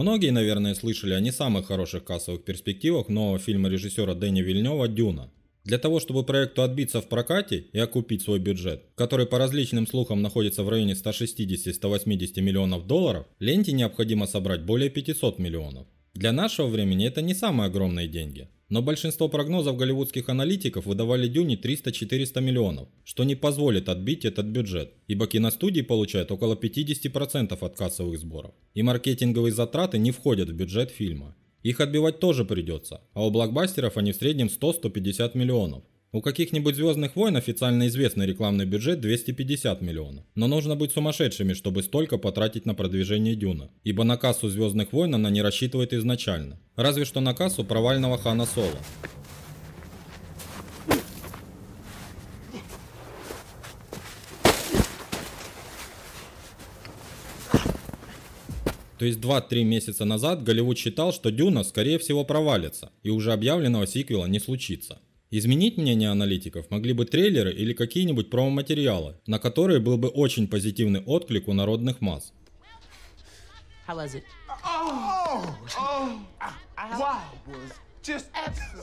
Многие, наверное, слышали о не самых хороших кассовых перспективах нового фильма режиссера Дэни Вильнева «Дюна». Для того, чтобы проекту отбиться в прокате и окупить свой бюджет, который по различным слухам находится в районе 160-180 миллионов долларов, ленте необходимо собрать более 500 миллионов. Для нашего времени это не самые огромные деньги, но большинство прогнозов голливудских аналитиков выдавали Дюне 300-400 миллионов, что не позволит отбить этот бюджет, ибо киностудии получают около 50% от кассовых сборов, и маркетинговые затраты не входят в бюджет фильма. Их отбивать тоже придется, а у блокбастеров они в среднем 100-150 миллионов, у каких-нибудь «Звездных войн» официально известный рекламный бюджет 250 миллионов. Но нужно быть сумасшедшими, чтобы столько потратить на продвижение Дюна. Ибо на кассу «Звездных войн» она не рассчитывает изначально. Разве что на кассу провального Хана Соло. То есть 2-3 месяца назад Голливуд считал, что Дюна скорее всего провалится, и уже объявленного сиквела не случится. Изменить мнение аналитиков могли бы трейлеры или какие-нибудь промо-материалы, на которые был бы очень позитивный отклик у народных масс. Oh, oh, oh,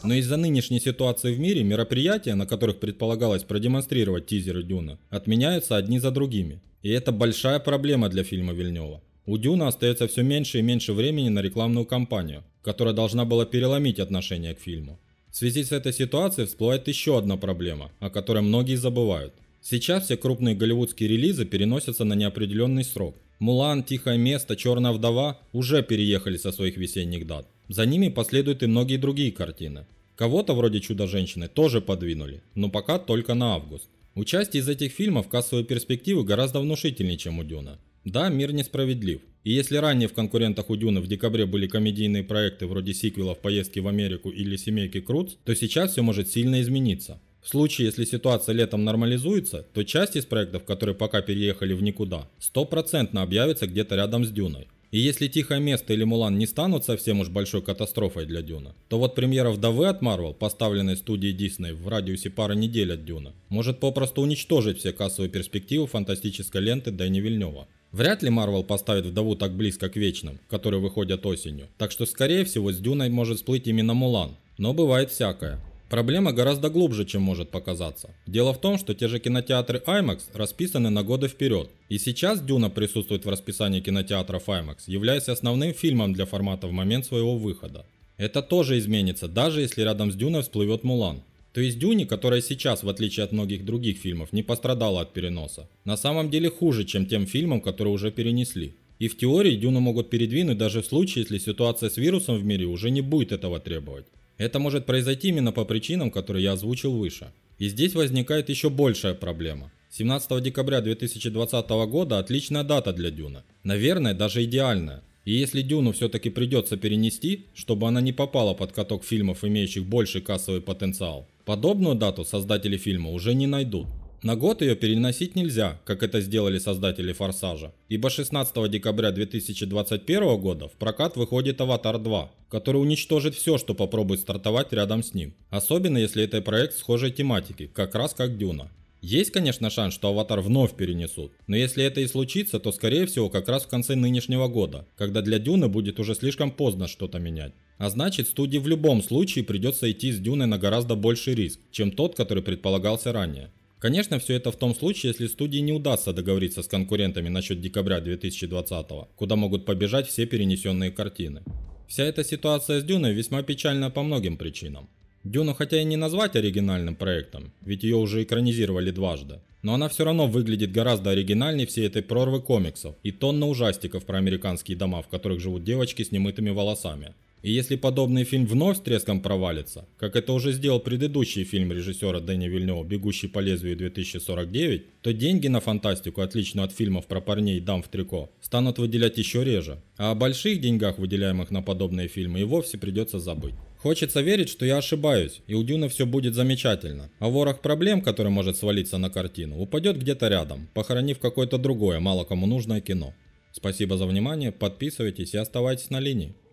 Но из-за нынешней ситуации в мире мероприятия, на которых предполагалось продемонстрировать тизеры Дюна, отменяются одни за другими. И это большая проблема для фильма Вильнева. У Дюна остается все меньше и меньше времени на рекламную кампанию, которая должна была переломить отношение к фильму. В связи с этой ситуацией всплывает еще одна проблема, о которой многие забывают. Сейчас все крупные голливудские релизы переносятся на неопределенный срок. «Мулан», «Тихое место», «Черная вдова» уже переехали со своих весенних дат. За ними последуют и многие другие картины. Кого-то вроде «Чудо-женщины» тоже подвинули, но пока только на август. Участие из этих фильмов кассовые перспективы гораздо внушительнее, чем у Дюна. Да, мир несправедлив. И если ранее в конкурентах у Дюны в декабре были комедийные проекты вроде сиквелов «Поездки в Америку» или «Семейки Крутс», то сейчас все может сильно измениться. В случае, если ситуация летом нормализуется, то часть из проектов, которые пока переехали в никуда, стопроцентно объявится где-то рядом с Дюной. И если «Тихое место» или «Мулан» не станут совсем уж большой катастрофой для Дюна, то вот премьера «Вдовы» от Марвел, поставленной студией Disney в радиусе пары недель от Дюна, может попросту уничтожить все кассовые перспективы фантастической ленты Дэнни Вильнева. Вряд ли Марвел поставит вдову так близко к Вечным, которые выходят осенью. Так что, скорее всего, с Дюной может сплыть именно Мулан. Но бывает всякое. Проблема гораздо глубже, чем может показаться. Дело в том, что те же кинотеатры IMAX расписаны на годы вперед. И сейчас «Дюна» присутствует в расписании кинотеатров IMAX, являясь основным фильмом для формата в момент своего выхода. Это тоже изменится, даже если рядом с «Дюной» всплывет «Мулан». То есть Дюни, которая сейчас, в отличие от многих других фильмов, не пострадала от переноса, на самом деле хуже, чем тем фильмам, которые уже перенесли. И в теории Дюну могут передвинуть даже в случае, если ситуация с вирусом в мире уже не будет этого требовать. Это может произойти именно по причинам, которые я озвучил выше. И здесь возникает еще большая проблема. 17 декабря 2020 года отличная дата для Дюна. Наверное, даже идеальная. И если Дюну все-таки придется перенести, чтобы она не попала под каток фильмов, имеющих больший кассовый потенциал, Подобную дату создатели фильма уже не найдут. На год ее переносить нельзя, как это сделали создатели «Форсажа», ибо 16 декабря 2021 года в прокат выходит «Аватар 2», который уничтожит все, что попробует стартовать рядом с ним, особенно если это проект схожей тематики, как раз как «Дюна». Есть, конечно, шанс, что «Аватар» вновь перенесут, но если это и случится, то скорее всего как раз в конце нынешнего года, когда для «Дюны» будет уже слишком поздно что-то менять. А значит, студии в любом случае придется идти с Дюной на гораздо больший риск, чем тот, который предполагался ранее. Конечно, все это в том случае, если студии не удастся договориться с конкурентами насчет декабря 2020, куда могут побежать все перенесенные картины. Вся эта ситуация с Дюной весьма печальна по многим причинам. Дюну хотя и не назвать оригинальным проектом, ведь ее уже экранизировали дважды, но она все равно выглядит гораздо оригинальнее всей этой прорвы комиксов и тонна ужастиков про американские дома, в которых живут девочки с немытыми волосами, и если подобный фильм вновь с треском провалится, как это уже сделал предыдущий фильм режиссера Дэни Вильнева «Бегущий по лезвию 2049», то деньги на фантастику, отличную от фильмов про парней и дам в трико, станут выделять еще реже. А о больших деньгах, выделяемых на подобные фильмы, и вовсе придется забыть. Хочется верить, что я ошибаюсь, и у Дюна все будет замечательно. А ворох проблем, который может свалиться на картину, упадет где-то рядом, похоронив какое-то другое, мало кому нужное кино. Спасибо за внимание, подписывайтесь и оставайтесь на линии.